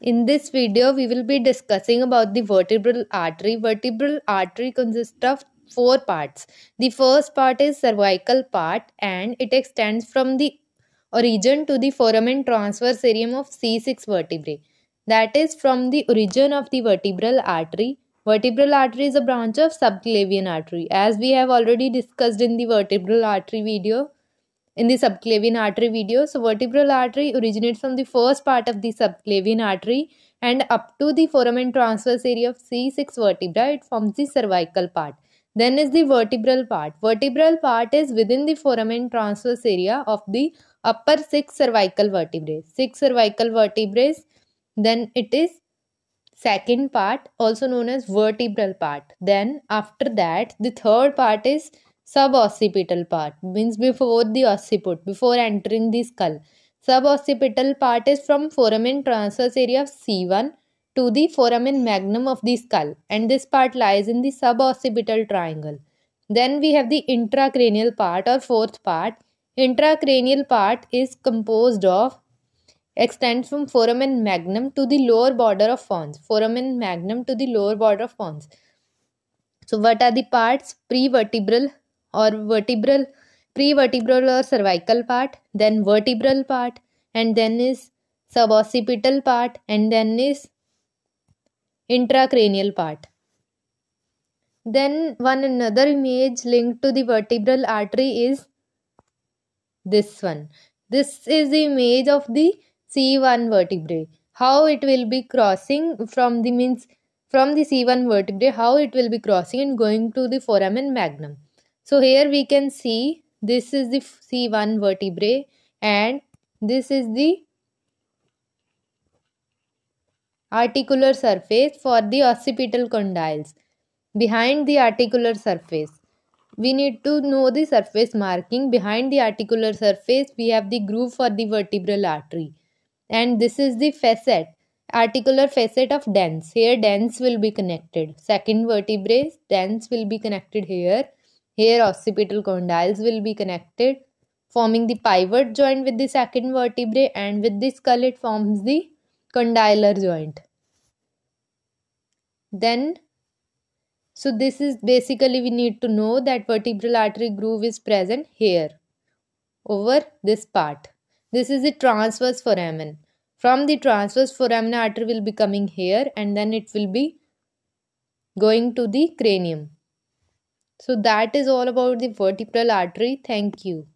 In this video, we will be discussing about the vertebral artery. Vertebral artery consists of four parts. The first part is cervical part and it extends from the origin to the foramen transversarium of C6 vertebrae. That is from the origin of the vertebral artery. Vertebral artery is a branch of subclavian artery as we have already discussed in the vertebral artery video in the subclavian artery video. So vertebral artery originates from the first part of the subclavian artery and up to the foramen transverse area of C6 vertebra, it forms the cervical part. Then is the vertebral part. Vertebral part is within the foramen transverse area of the upper six cervical vertebrae. Six cervical vertebrae. Then it is second part also known as vertebral part. Then after that the third part is suboccipital part means before the occiput before entering the skull suboccipital part is from foramen transverse area of c1 to the foramen magnum of the skull and this part lies in the suboccipital triangle then we have the intracranial part or fourth part intracranial part is composed of extends from foramen magnum to the lower border of fons foramen magnum to the lower border of fons so what are the parts prevertebral or vertebral prevertebral or cervical part then vertebral part and then is suboccipital part and then is intracranial part then one another image linked to the vertebral artery is this one this is the image of the c1 vertebrae how it will be crossing from the means from the c1 vertebrae how it will be crossing and going to the foramen magnum so here we can see this is the C1 vertebrae and this is the articular surface for the occipital condyles. Behind the articular surface, we need to know the surface marking. Behind the articular surface, we have the groove for the vertebral artery. And this is the facet, articular facet of dens. Here dens will be connected. Second vertebrae, dens will be connected here here occipital condyles will be connected forming the pivot joint with the second vertebrae and with the skull it forms the condylar joint. Then so this is basically we need to know that vertebral artery groove is present here over this part. This is the transverse foramen. From the transverse foramen artery will be coming here and then it will be going to the cranium. So that is all about the vertebral artery. Thank you.